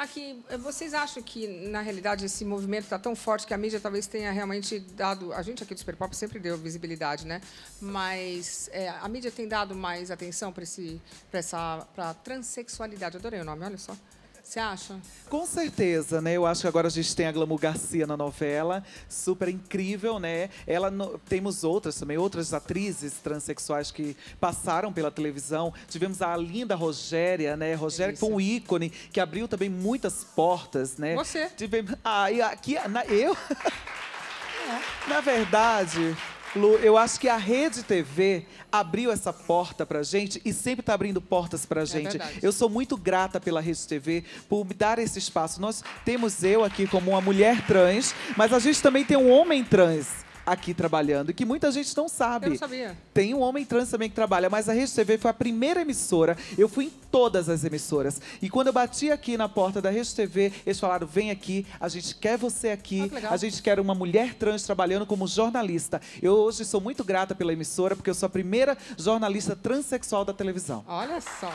Aqui, eh, vocês acham que, na realidade, esse movimento está tão forte que a mídia talvez tenha realmente dado. A gente aqui do Super Pop sempre deu visibilidade, né? Mas é, a mídia tem dado mais atenção para essa pra transexualidade. Adorei o nome, olha só. Você acha? Com certeza, né? Eu acho que agora a gente tem a Glamour Garcia na novela, super incrível, né? Ela no... temos outras também, outras atrizes transexuais que passaram pela televisão. Tivemos a linda Rogéria, né? Rogéria foi com um ícone que abriu também muitas portas, né? Você? Tivemos... Ah, aqui na... eu. É. na verdade, Lu, eu acho que a Rede TV abriu essa porta pra gente e sempre tá abrindo portas pra é gente. É eu sou muito grata pela Rede TV por me dar esse espaço. Nós temos eu aqui como uma mulher trans, mas a gente também tem um homem trans aqui trabalhando, que muita gente não sabe. Eu não sabia. Tem um homem trans também que trabalha, mas a Rede TV foi a primeira emissora. Eu fui em todas as emissoras. E quando eu bati aqui na porta da Rede TV, eles falaram: vem aqui, a gente quer você aqui, ah, a gente quer uma mulher trans trabalhando como jornalista. Eu hoje sou muito grata pela emissora, porque eu sou a primeira jornalista transexual da televisão. Olha só.